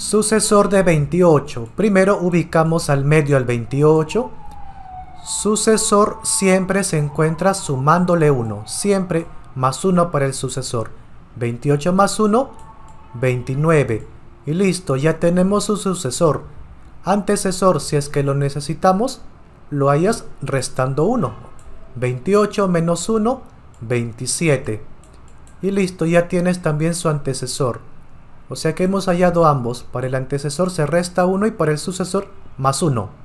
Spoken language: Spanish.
Sucesor de 28. Primero ubicamos al medio al 28. Sucesor siempre se encuentra sumándole 1. Siempre más 1 para el sucesor. 28 más 1, 29. Y listo, ya tenemos su sucesor. Antecesor, si es que lo necesitamos, lo hayas restando 1. 28 menos 1, 27. Y listo, ya tienes también su antecesor. O sea que hemos hallado ambos. Para el antecesor se resta 1 y para el sucesor más 1.